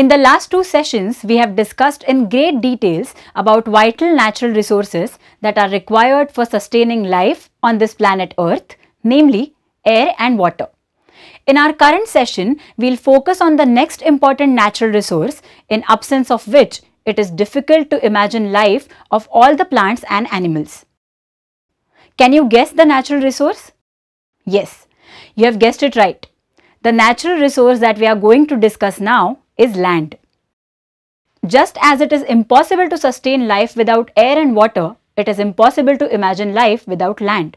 In the last two sessions, we have discussed in great details about vital natural resources that are required for sustaining life on this planet Earth, namely air and water. In our current session, we will focus on the next important natural resource in absence of which it is difficult to imagine life of all the plants and animals. Can you guess the natural resource? Yes, you have guessed it right. The natural resource that we are going to discuss now is land. Just as it is impossible to sustain life without air and water, it is impossible to imagine life without land.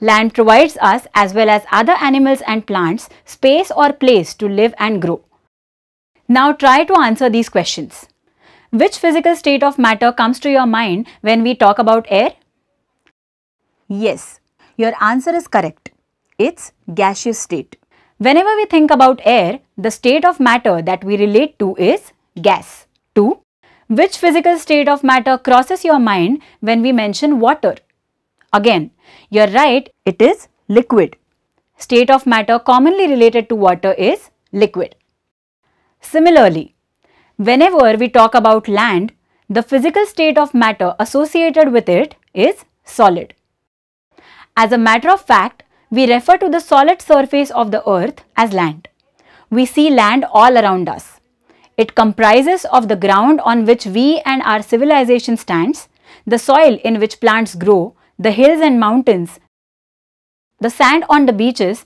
Land provides us, as well as other animals and plants, space or place to live and grow. Now try to answer these questions. Which physical state of matter comes to your mind when we talk about air? Yes, your answer is correct. It's gaseous state. Whenever we think about air, the state of matter that we relate to is gas. 2. Which physical state of matter crosses your mind when we mention water? Again, you're right, it is liquid. State of matter commonly related to water is liquid. Similarly, whenever we talk about land, the physical state of matter associated with it is solid. As a matter of fact, we refer to the solid surface of the earth as land. We see land all around us. It comprises of the ground on which we and our civilization stands, the soil in which plants grow, the hills and mountains, the sand on the beaches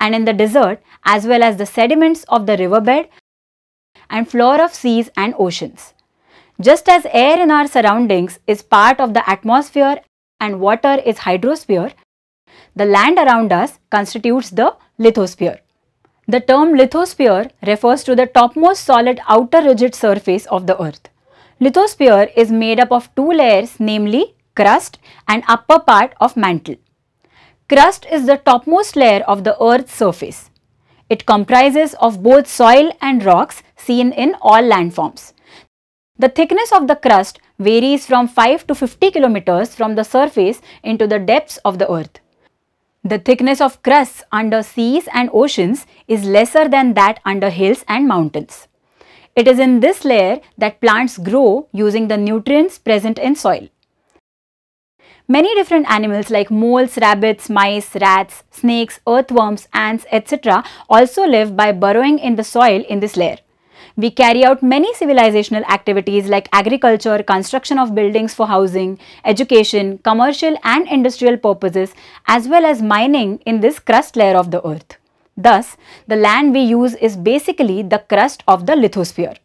and in the desert as well as the sediments of the riverbed and floor of seas and oceans. Just as air in our surroundings is part of the atmosphere and water is hydrosphere, the land around us constitutes the lithosphere. The term lithosphere refers to the topmost solid outer rigid surface of the earth. Lithosphere is made up of two layers namely crust and upper part of mantle. Crust is the topmost layer of the earth's surface. It comprises of both soil and rocks seen in all landforms. The thickness of the crust varies from 5 to 50 kilometers from the surface into the depths of the earth. The thickness of crust under seas and oceans is lesser than that under hills and mountains. It is in this layer that plants grow using the nutrients present in soil. Many different animals like moles, rabbits, mice, rats, snakes, earthworms, ants, etc. also live by burrowing in the soil in this layer. We carry out many civilizational activities like agriculture, construction of buildings for housing, education, commercial and industrial purposes as well as mining in this crust layer of the earth. Thus, the land we use is basically the crust of the lithosphere.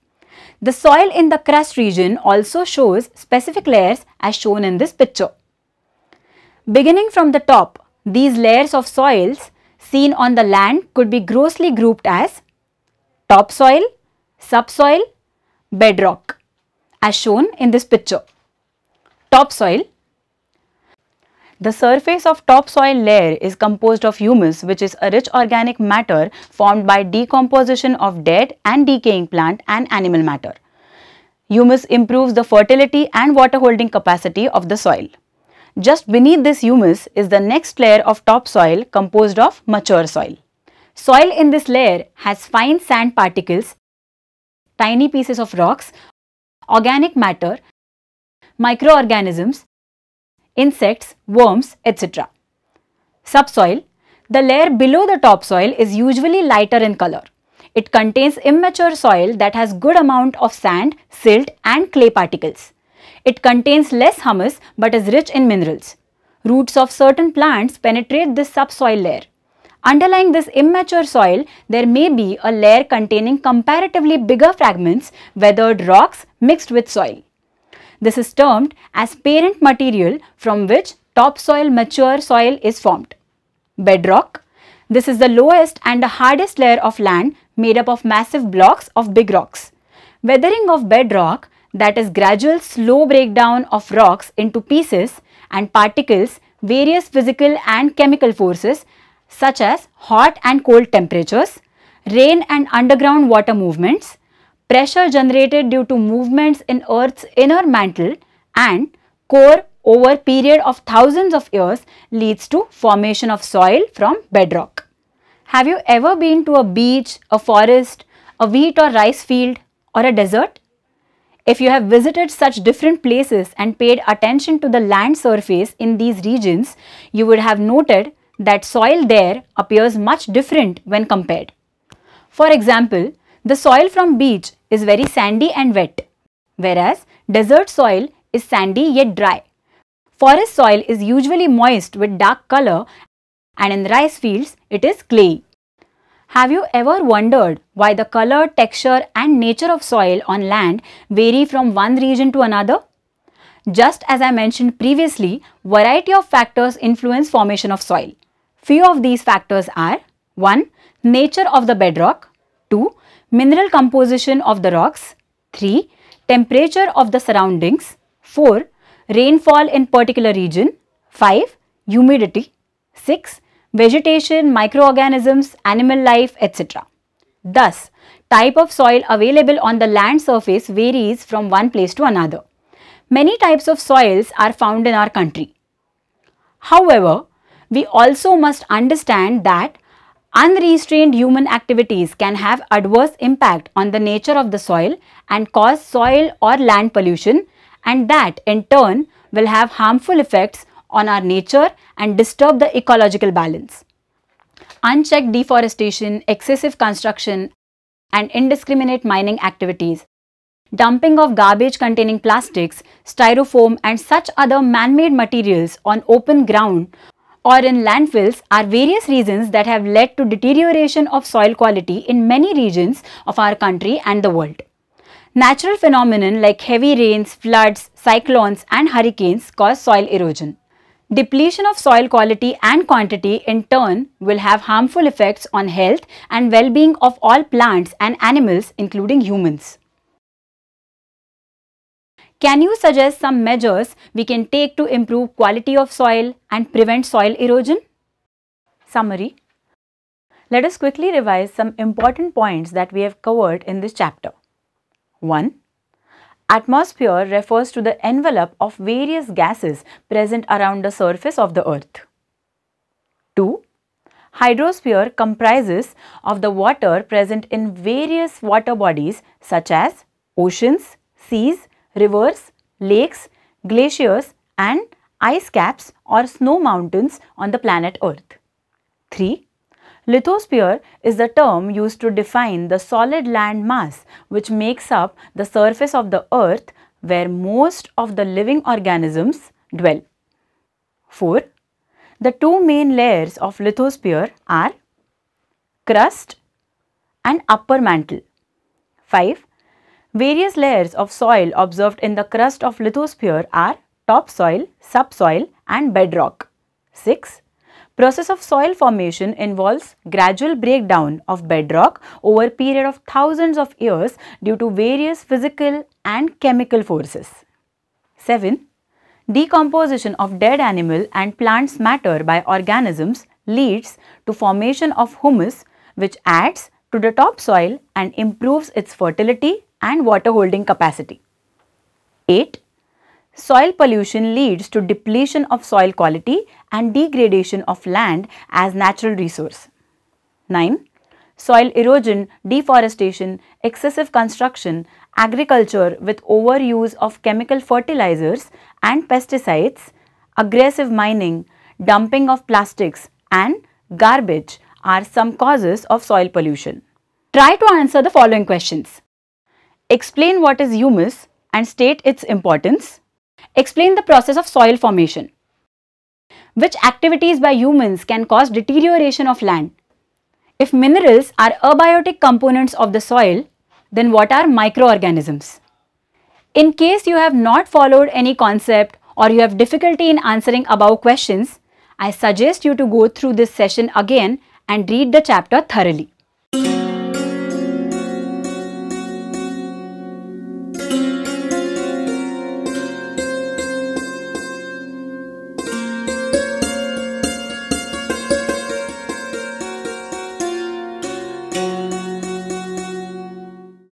The soil in the crust region also shows specific layers as shown in this picture. Beginning from the top, these layers of soils seen on the land could be grossly grouped as topsoil, subsoil, bedrock as shown in this picture. Topsoil the surface of topsoil layer is composed of humus which is a rich organic matter formed by decomposition of dead and decaying plant and animal matter. Humus improves the fertility and water holding capacity of the soil. Just beneath this humus is the next layer of topsoil composed of mature soil. Soil in this layer has fine sand particles tiny pieces of rocks, organic matter, microorganisms, insects, worms, etc. Subsoil The layer below the topsoil is usually lighter in color. It contains immature soil that has good amount of sand, silt and clay particles. It contains less humus but is rich in minerals. Roots of certain plants penetrate this subsoil layer. Underlying this immature soil, there may be a layer containing comparatively bigger fragments, weathered rocks mixed with soil. This is termed as parent material from which topsoil mature soil is formed. Bedrock. This is the lowest and the hardest layer of land made up of massive blocks of big rocks. Weathering of bedrock, that is gradual slow breakdown of rocks into pieces and particles, various physical and chemical forces such as hot and cold temperatures, rain and underground water movements, pressure generated due to movements in Earth's inner mantle and core over period of thousands of years leads to formation of soil from bedrock. Have you ever been to a beach, a forest, a wheat or rice field or a desert? If you have visited such different places and paid attention to the land surface in these regions, you would have noted that soil there appears much different when compared. For example, the soil from beach is very sandy and wet, whereas desert soil is sandy yet dry. Forest soil is usually moist with dark color and in rice fields it is clay. Have you ever wondered why the color, texture and nature of soil on land vary from one region to another? Just as I mentioned previously, variety of factors influence formation of soil. Few of these factors are 1. Nature of the bedrock 2. Mineral composition of the rocks 3. Temperature of the surroundings 4. Rainfall in particular region 5. Humidity 6. Vegetation, microorganisms, animal life etc. Thus, type of soil available on the land surface varies from one place to another. Many types of soils are found in our country. However, we also must understand that unrestrained human activities can have adverse impact on the nature of the soil and cause soil or land pollution and that in turn will have harmful effects on our nature and disturb the ecological balance. Unchecked deforestation, excessive construction and indiscriminate mining activities dumping of garbage containing plastics, styrofoam and such other man-made materials on open ground or in landfills are various reasons that have led to deterioration of soil quality in many regions of our country and the world. Natural phenomenon like heavy rains, floods, cyclones and hurricanes cause soil erosion. Depletion of soil quality and quantity in turn will have harmful effects on health and well-being of all plants and animals including humans. Can you suggest some measures we can take to improve quality of soil and prevent soil erosion? Summary Let us quickly revise some important points that we have covered in this chapter. 1. Atmosphere refers to the envelope of various gases present around the surface of the earth. 2. Hydrosphere comprises of the water present in various water bodies such as oceans, seas, rivers, lakes, glaciers and ice caps or snow mountains on the planet Earth. 3. Lithosphere is the term used to define the solid land mass which makes up the surface of the earth where most of the living organisms dwell. 4. The two main layers of lithosphere are crust and upper mantle. 5. Various layers of soil observed in the crust of lithosphere are topsoil, subsoil and bedrock. 6. Process of soil formation involves gradual breakdown of bedrock over period of thousands of years due to various physical and chemical forces. 7. Decomposition of dead animal and plants matter by organisms leads to formation of humus which adds to the topsoil and improves its fertility and water holding capacity. 8. Soil pollution leads to depletion of soil quality and degradation of land as natural resource. 9. Soil erosion, deforestation, excessive construction, agriculture with overuse of chemical fertilizers and pesticides, aggressive mining, dumping of plastics and garbage are some causes of soil pollution. Try to answer the following questions explain what is humus and state its importance, explain the process of soil formation, which activities by humans can cause deterioration of land. If minerals are abiotic components of the soil, then what are microorganisms? In case you have not followed any concept or you have difficulty in answering above questions, I suggest you to go through this session again and read the chapter thoroughly.